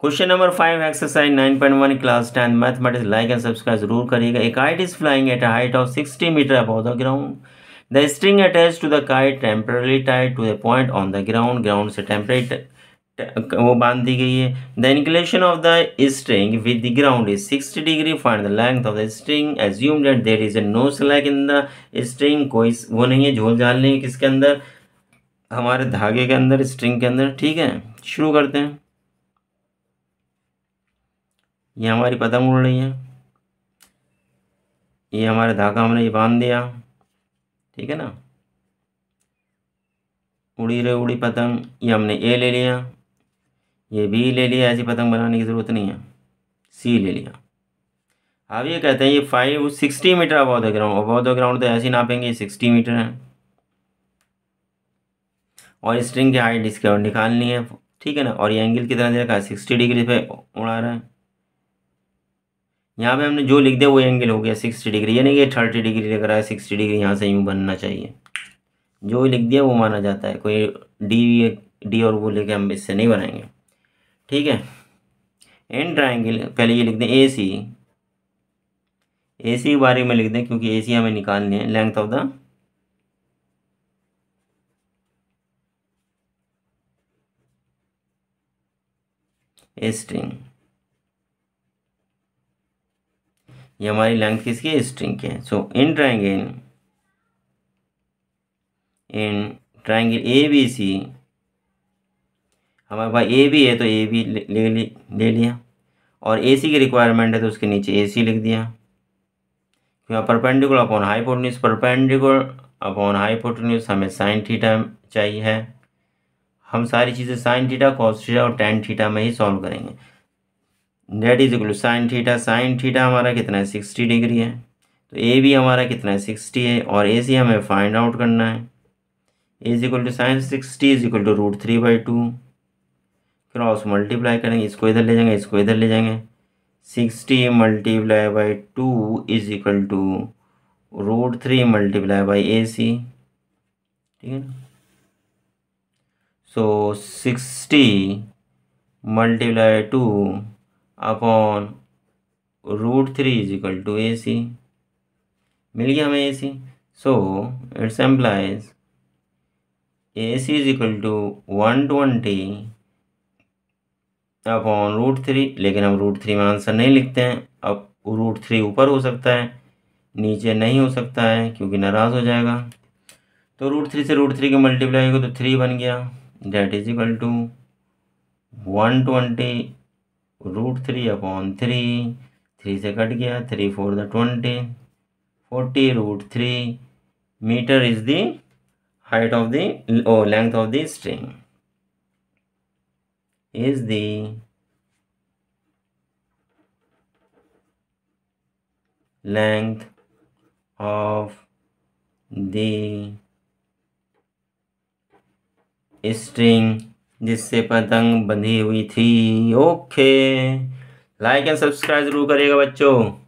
question number five exercise nine point one class ten mathematics like and subscribe जरूर करिएगा a kite is flying at height of sixty metre about the ground the string attach to the kite temporarily tight to the point on the ground ground से temporary वो बांध दी गई है the inclination of the string with the ground is sixty degree find the length of the string assume that there is a no slack in the string कोई वो नहीं है झोल झाल नहीं है किसके अंदर हमारे धागे के अंदर स्ट्रिंग के अंदर ठीक है शुरू करते हैं ये हमारी पतंग उड़ रही है ये हमारे धागा हमने ये बांध दिया ठीक है ना उड़ी रे उड़ी पतंग ये हमने ए ले लिया ये बी ले लिया ऐसी पतंग बनाने की ज़रूरत नहीं है सी ले लिया अब ये कहते हैं ये five sixty metre about the ground about the ground तो ऐसे ही नापेंगे सिक्सटी मीटर है और स्ट्रिंग की हाइट इसके और निकालनी है ठीक है ना और ये एंगल कितना दे रखा है सिक्सटी डिग्री पे उड़ा रहा है यहाँ पे हमने जो लिख दिया वो एंगल हो गया सिक्सटी डिग्री यानी कि थर्टी डिग्री लग रहा है सिक्सटी डिग्री यहाँ से यूँ बनना चाहिए जो लिख दिया वो माना जाता है कोई डी डी और वो लेके हम इससे नहीं बनाएंगे ठीक है एंड ट्राइंगल पहले ये लिख दें ए सी ए सी के बारे में लिख दें क्योंकि ए सी हमें निकालनी है लेंथ ऑफ द स्ट्रिंग ये हमारी लेंथ किसकी है स्ट्रिंग है so in triangle in triangle A B C हमारे पास ए बी है तो ए बी ले, ले, लिया और ए सी की रिक्वायरमेंट है तो उसके नीचे ए सी लिख दिया क्यों perpendicular upon hypotenuse perpendicular upon hypotenuse हमें साइन थीटा चाहिए हम सारी चीज़ें साइन थीटा कॉस थीटा और टेन थीटा में ही सॉल्व करेंगे that is equal sine theta sine theta हमारा कितना है सिक्सटी डिग्री है तो ए भी हमारा कितना है सिक्सटी है और ए सी हमें फाइंड आउट करना है A is equal to sine sixty is equal to root three by two cross multiply करेंगे इसको इधर ले जाएंगे इसको इधर ले जाएंगे sixty multiply by two is equal to root three multiply by A C ठीक है ना so sixty multiply two upon root three is equal to A C मिल गया हमें A C so it's implies A C is equal to one twenty upon root three लेकिन हम root three में answer नहीं लिखते हैं अब रूट थ्री ऊपर हो सकता है नीचे नहीं हो सकता है क्योंकि नाराज़ हो जाएगा तो रूट थ्री से रूट थ्री के मल्टीप्लाई को तो थ्री बन गया that is equal to one twenty root three upon three three से कट गया three four the twenty forty root three metre is the height of the oh length of the string is the length of the string जिससे पतंग बंधी हुई थी okay like and subscribe जरूर करिएगा बच्चों